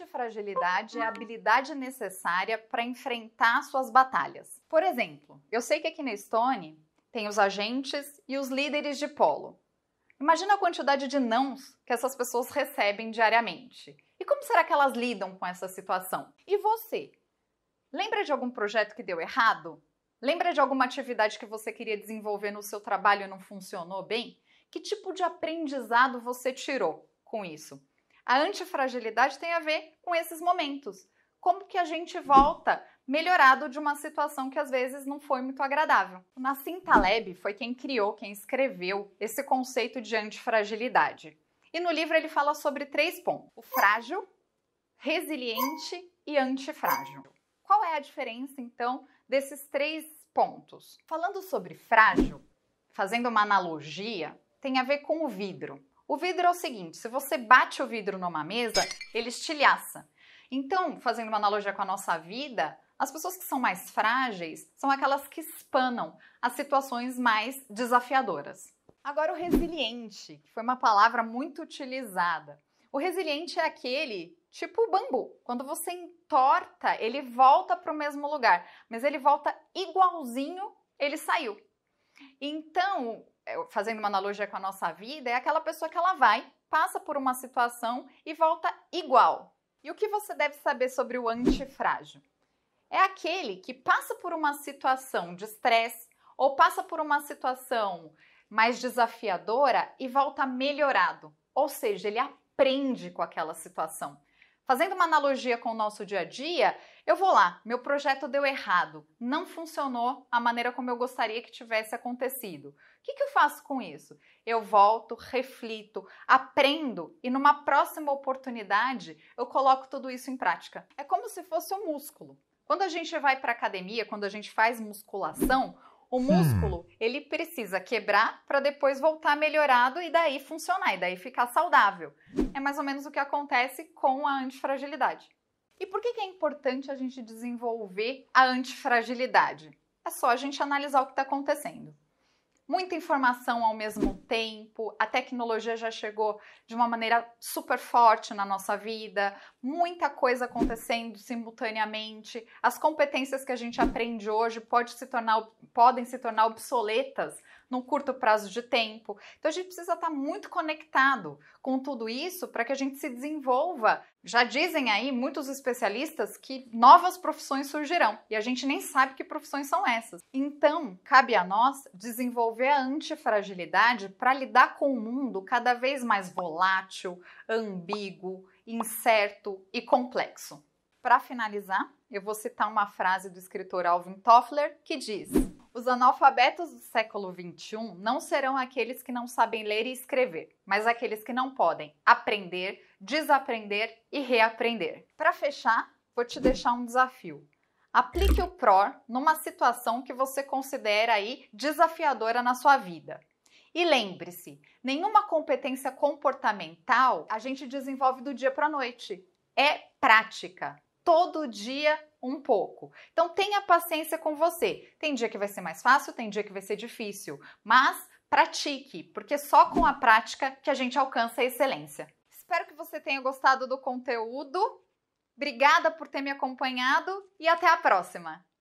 antifragilidade é a habilidade necessária para enfrentar suas batalhas. Por exemplo, eu sei que aqui na Stone tem os agentes e os líderes de polo. Imagina a quantidade de nãos que essas pessoas recebem diariamente. E como será que elas lidam com essa situação? E você? Lembra de algum projeto que deu errado? Lembra de alguma atividade que você queria desenvolver no seu trabalho e não funcionou bem? Que tipo de aprendizado você tirou com isso? A antifragilidade tem a ver com esses momentos. Como que a gente volta melhorado de uma situação que às vezes não foi muito agradável. O Nassim Taleb foi quem criou, quem escreveu esse conceito de antifragilidade. E no livro ele fala sobre três pontos: o frágil, resiliente e antifrágil. Qual é a diferença então desses três pontos? Falando sobre frágil, fazendo uma analogia, tem a ver com o vidro. O vidro é o seguinte: se você bate o vidro numa mesa, ele estilhaça. Então, fazendo uma analogia com a nossa vida, as pessoas que são mais frágeis são aquelas que espanam as situações mais desafiadoras. Agora, o resiliente, que foi uma palavra muito utilizada. O resiliente é aquele tipo o bambu. Quando você entorta, ele volta para o mesmo lugar, mas ele volta igualzinho ele saiu. Então, é, fazendo uma analogia com a nossa vida, é aquela pessoa que ela vai, passa por uma situação e volta igual. E o que você deve saber sobre o antifrágil? É aquele que passa por uma situação de estresse ou passa por uma situação mais desafiadora e volta melhorado. Ou seja, ele aprende com aquela situação. Fazendo uma analogia com o nosso dia a dia, eu vou lá, meu projeto deu errado, não funcionou a maneira como eu gostaria que tivesse acontecido. O que, que eu faço com isso? Eu volto, reflito, aprendo e numa próxima oportunidade eu coloco tudo isso em prática. É como se fosse um músculo. Quando a gente vai para academia, quando a gente faz musculação, o hum. músculo, hum. ele precisa quebrar para depois voltar melhorado e daí funcionar, e daí ficar saudável. É mais ou menos o que acontece com a antifragilidade. E por que, é importante a gente desenvolver a antifragilidade? É só a gente analisar o que está acontecendo muita informação ao mesmo tempo, a tecnologia já chegou de uma maneira super forte na nossa vida, muita coisa acontecendo simultaneamente. As competências que a gente aprende hoje pode se tornar, podem se tornar obsoletas num curto prazo de tempo. Então a gente precisa estar muito conectado com tudo isso para que a gente se desenvolva já dizem aí muitos especialistas que novas profissões surgirão e a gente nem sabe que profissões são essas. Então, cabe a nós desenvolver a antifragilidade para lidar com um mundo cada vez mais volátil, ambíguo, incerto e complexo. Para finalizar, eu vou citar uma frase do escritor Alvin Toffler que diz: os analfabetos do século XXI não serão aqueles que não sabem ler e escrever, mas aqueles que não podem aprender, desaprender e reaprender. Para fechar, vou te deixar um desafio. Aplique o PROR numa situação que você considera aí desafiadora na sua vida. E lembre-se, nenhuma competência comportamental a gente desenvolve do dia para a noite. É prática todo dia um pouco. Então tenha paciência com você. Tem dia que vai ser mais fácil, tem dia que vai ser difícil, mas pratique, porque é só com a prática que a gente alcança a excelência. Espero que você tenha gostado do conteúdo. Obrigada por ter me acompanhado e até a próxima!